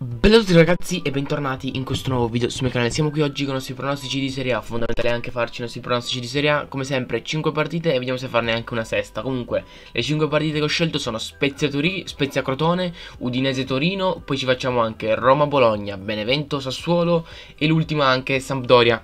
Bello a tutti ragazzi e bentornati in questo nuovo video sul mio canale Siamo qui oggi con i nostri pronostici di Serie A Fondamentale anche farci i nostri pronostici di Serie A Come sempre 5 partite e vediamo se farne anche una sesta Comunque le 5 partite che ho scelto sono Spezia, Turì, Spezia Crotone, Udinese Torino Poi ci facciamo anche Roma Bologna, Benevento Sassuolo e l'ultima anche Sampdoria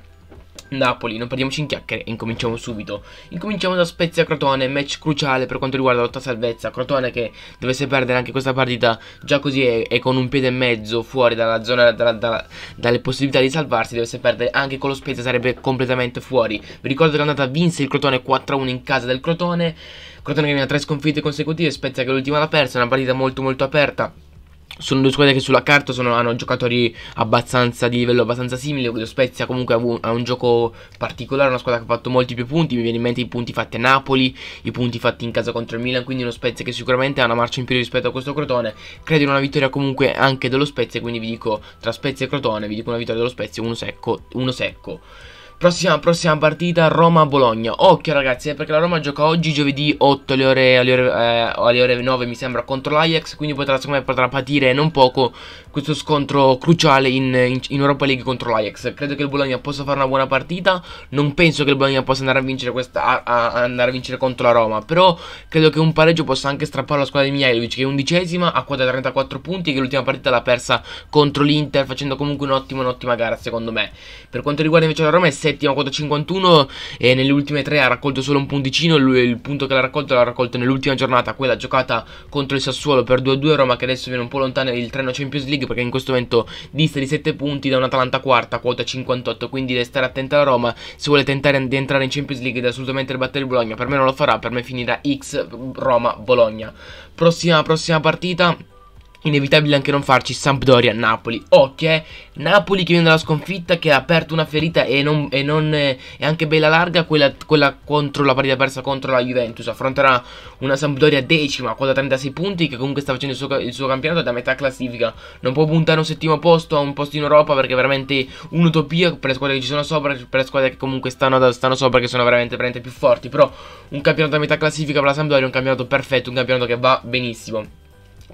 Napoli, non perdiamoci in chiacchiere e incominciamo subito. Incominciamo da Spezia Crotone, match cruciale per quanto riguarda la lotta salvezza. Crotone che dovesse perdere anche questa partita già così è, con un piede e mezzo fuori dalla zona dalla, dalla, dalle possibilità di salvarsi, dovesse perdere anche con lo Spezia sarebbe completamente fuori. Vi ricordo che l'andata vinse il Crotone 4-1 in casa del Crotone. Crotone che viene a tre sconfitte consecutive, Spezia che l'ultima l'ha persa, una partita molto molto aperta sono due squadre che sulla carta sono, hanno giocatori abbastanza di livello abbastanza simile. Lo Spezia comunque ha un, ha un, gioco particolare, una squadra che ha fatto molti più punti. Mi viene in mente i punti fatti a Napoli, i punti fatti in casa contro il Milan. Quindi uno Spezia che sicuramente ha una marcia in più rispetto a questo Crotone. Credo in una vittoria comunque anche dello Spezia. Quindi vi dico tra Spezia e Crotone, vi dico una vittoria dello Spezia, uno secco. Uno secco. Prossima, prossima partita Roma-Bologna Occhio ragazzi eh, perché la Roma gioca oggi giovedì 8 alle ore, alle, ore, eh, alle ore 9 mi sembra contro l'Ajax Quindi potrà, me, potrà, patire non poco questo scontro cruciale in, in, in Europa League contro l'Ajax Credo che il Bologna possa fare una buona partita Non penso che il Bologna possa andare a vincere, questa, a, a andare a vincere contro la Roma Però credo che un pareggio possa anche strappare la squadra di Mijailovic Che è undicesima a quota 34 punti Che l'ultima partita l'ha persa contro l'Inter Facendo comunque un'ottima un'ottima gara secondo me Per quanto riguarda invece la Roma è settima quota 51 e nelle ultime tre ha raccolto solo un punticino, il, il punto che l'ha raccolto l'ha raccolto nell'ultima giornata, quella giocata contro il Sassuolo per 2-2 Roma che adesso viene un po' lontana il treno Champions League perché in questo momento dista di 7 punti da un'Atalanta quarta, quota 58, quindi deve stare attenta alla Roma, se vuole tentare di entrare in Champions League deve assolutamente battere il Bologna, per me non lo farà, per me finirà X Roma Bologna. Prossima, prossima partita inevitabile anche non farci Sampdoria-Napoli. Ok, eh. Napoli che viene dalla sconfitta, che ha aperto una ferita e, non, e, non, eh, anche bella larga quella, quella, contro la partita persa contro la Juventus. Affronterà una Sampdoria decima con da 36 punti che comunque sta facendo il suo, il suo campionato da metà classifica. Non può puntare un settimo posto, a un posto in Europa perché è veramente un'utopia per le squadre che ci sono sopra, per le squadre che comunque stanno, stanno sopra che sono veramente, veramente più forti. Però un campionato a metà classifica per la Sampdoria è un campionato perfetto, un campionato che va benissimo.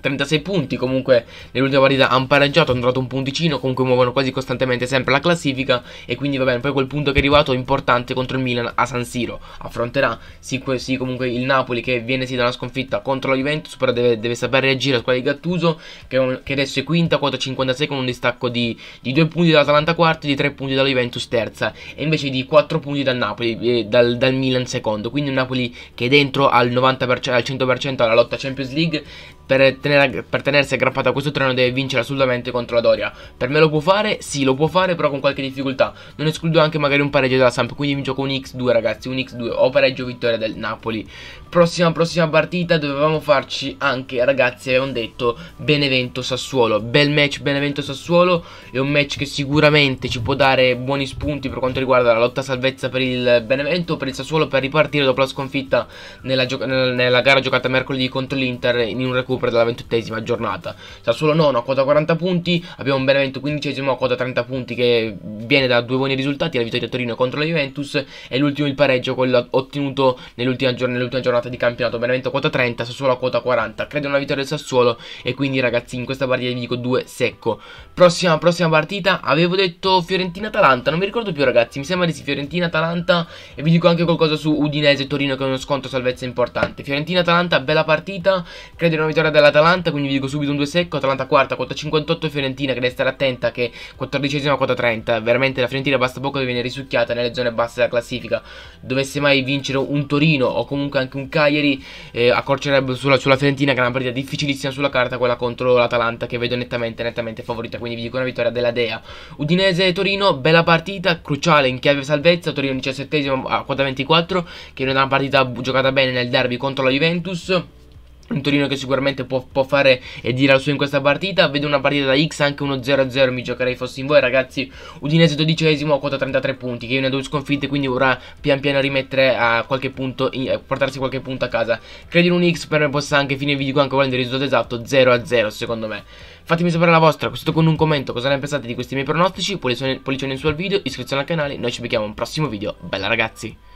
36 punti comunque nell'ultima partita hanno pareggiato, hanno trovato un punticino, comunque muovono quasi costantemente sempre la classifica e quindi va bene, poi quel punto che è arrivato è importante contro il Milan a San Siro, affronterà sì, sì comunque il Napoli che viene sì da una sconfitta contro la Juventus, però deve, deve saper reagire a squadra di Gattuso che, un, che, adesso è quinta, quota 56 con un distacco di, di 2 punti dall'Atalanta quarta e di 3 punti dalla Juventus terza e invece di 4 punti dal Napoli, eh, dal, dal, Milan secondo, quindi un Napoli che è dentro al, 90%, al 100% alla lotta Champions League per tenere tenere, per tenersi aggrappato a questo treno deve vincere assolutamente contro la Doria. Per me lo può fare? Sì, lo può fare, però con qualche difficoltà. Non escludo anche magari un pareggio della Samp, quindi mi gioco un X2 ragazzi, un X2 o pareggio vittoria del Napoli. Prossima, prossima partita dovevamo farci anche, ragazzi, avevamo detto Benevento-Sassuolo. Bel match Benevento-Sassuolo, è un match che sicuramente ci può dare buoni spunti per quanto riguarda la lotta salvezza per il Benevento, per il Sassuolo, per ripartire dopo la sconfitta nella, nella gara giocata mercoledì contro l'Inter in un recupero della 21 48esima giornata. Sassuolo 9 a quota 40 punti, abbiamo un Benevento 15 a quota 30 punti che viene da due buoni risultati, la vittoria di Torino contro la Juventus e l'ultimo il pareggio, quello ottenuto nell'ultima, giorn nell giornata di campionato. Benevento a quota 30, Sassuolo a quota 40. Credo una vittoria del Sassuolo e quindi ragazzi in questa partita vi dico due secco. Prossima, prossima partita, avevo detto Fiorentina-Atalanta, non mi ricordo più ragazzi, mi sembra di sì Fiorentina-Atalanta e vi dico anche qualcosa su Udinese-Torino che è uno scontro salvezza importante. Fiorentina-Atalanta, bella partita, credo in una vittoria dell'Atalanta Atalanta, quindi vi dico subito un 2 secco, Atalanta quarta, quota 58 Fiorentina, che deve stare attenta che 14esima quota 30, veramente la Fiorentina basta poco che viene risucchiata nelle zone basse della classifica, dovesse mai vincere un Torino o comunque anche un Cagliari, eh, accorcerebbe sulla, sulla, Fiorentina che è una partita difficilissima sulla carta, quella contro l'Atalanta che vedo nettamente, nettamente favorita, quindi vi dico una vittoria della Dea. Udinese-Torino, bella partita, cruciale in chiave salvezza, Torino 17esimo a quota 24, che non è una partita giocata bene nel derby contro la Juventus un Torino che sicuramente può, può fare e dire al suo in questa partita vedo una partita da X anche uno 0-0 mi giocherei fossi in voi ragazzi Udinese dodicesimo a quota 33 punti che io ne ho due sconfitte quindi vorrà pian piano rimettere a qualche punto a eh, portarsi qualche punto a casa credo in un X per me possa anche finire vi dico anche volendo il risultato esatto 0-0 secondo me fatemi sapere la vostra questo con un commento cosa ne pensate di questi miei pronostici pollicione, pollicione in su al video iscrizione al canale noi ci vediamo un prossimo video bella ragazzi